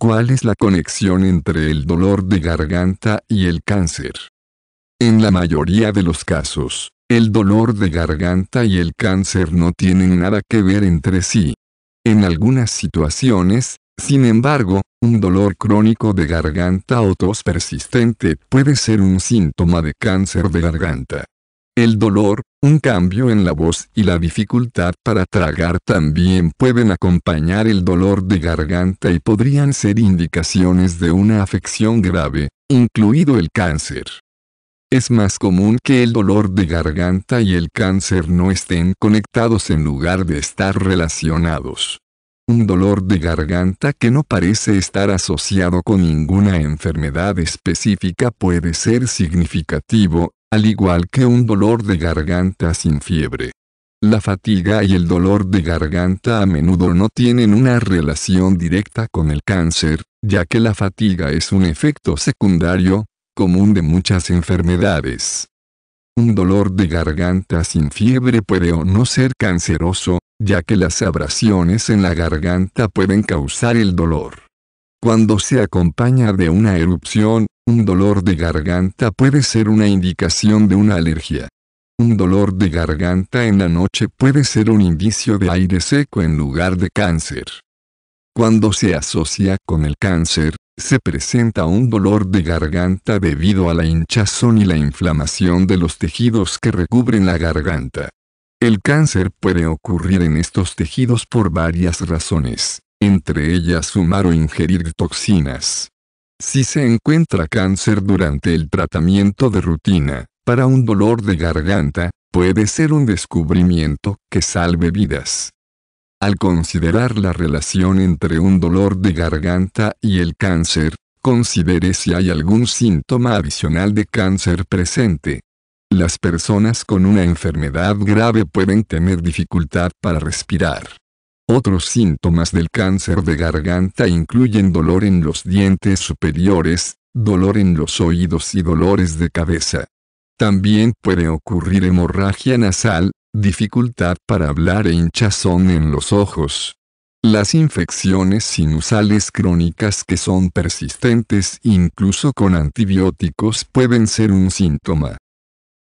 ¿Cuál es la conexión entre el dolor de garganta y el cáncer? En la mayoría de los casos, el dolor de garganta y el cáncer no tienen nada que ver entre sí. En algunas situaciones, sin embargo, un dolor crónico de garganta o tos persistente puede ser un síntoma de cáncer de garganta. El dolor, un cambio en la voz y la dificultad para tragar también pueden acompañar el dolor de garganta y podrían ser indicaciones de una afección grave, incluido el cáncer. Es más común que el dolor de garganta y el cáncer no estén conectados en lugar de estar relacionados. Un dolor de garganta que no parece estar asociado con ninguna enfermedad específica puede ser significativo al igual que un dolor de garganta sin fiebre. La fatiga y el dolor de garganta a menudo no tienen una relación directa con el cáncer, ya que la fatiga es un efecto secundario, común de muchas enfermedades. Un dolor de garganta sin fiebre puede o no ser canceroso, ya que las abrasiones en la garganta pueden causar el dolor. Cuando se acompaña de una erupción, un dolor de garganta puede ser una indicación de una alergia. Un dolor de garganta en la noche puede ser un indicio de aire seco en lugar de cáncer. Cuando se asocia con el cáncer, se presenta un dolor de garganta debido a la hinchazón y la inflamación de los tejidos que recubren la garganta. El cáncer puede ocurrir en estos tejidos por varias razones, entre ellas sumar o ingerir toxinas. Si se encuentra cáncer durante el tratamiento de rutina, para un dolor de garganta, puede ser un descubrimiento que salve vidas. Al considerar la relación entre un dolor de garganta y el cáncer, considere si hay algún síntoma adicional de cáncer presente. Las personas con una enfermedad grave pueden tener dificultad para respirar. Otros síntomas del cáncer de garganta incluyen dolor en los dientes superiores, dolor en los oídos y dolores de cabeza. También puede ocurrir hemorragia nasal, dificultad para hablar e hinchazón en los ojos. Las infecciones sinusales crónicas que son persistentes incluso con antibióticos pueden ser un síntoma.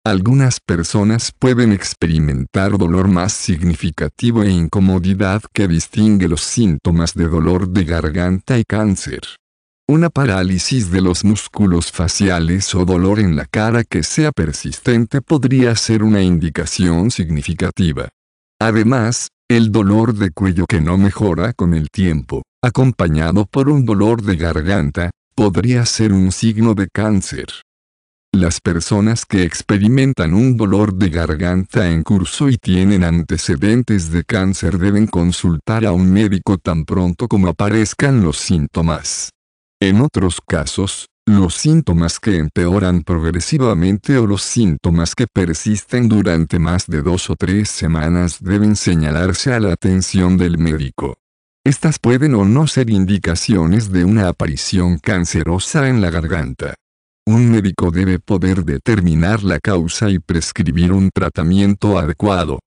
Algunas personas pueden experimentar dolor más significativo e incomodidad que distingue los síntomas de dolor de garganta y cáncer. Una parálisis de los músculos faciales o dolor en la cara que sea persistente podría ser una indicación significativa. Además, el dolor de cuello que no mejora con el tiempo, acompañado por un dolor de garganta, podría ser un signo de cáncer. Las personas que experimentan un dolor de garganta en curso y tienen antecedentes de cáncer deben consultar a un médico tan pronto como aparezcan los síntomas. En otros casos, los síntomas que empeoran progresivamente o los síntomas que persisten durante más de dos o tres semanas deben señalarse a la atención del médico. Estas pueden o no ser indicaciones de una aparición cancerosa en la garganta. Un médico debe poder determinar la causa y prescribir un tratamiento adecuado.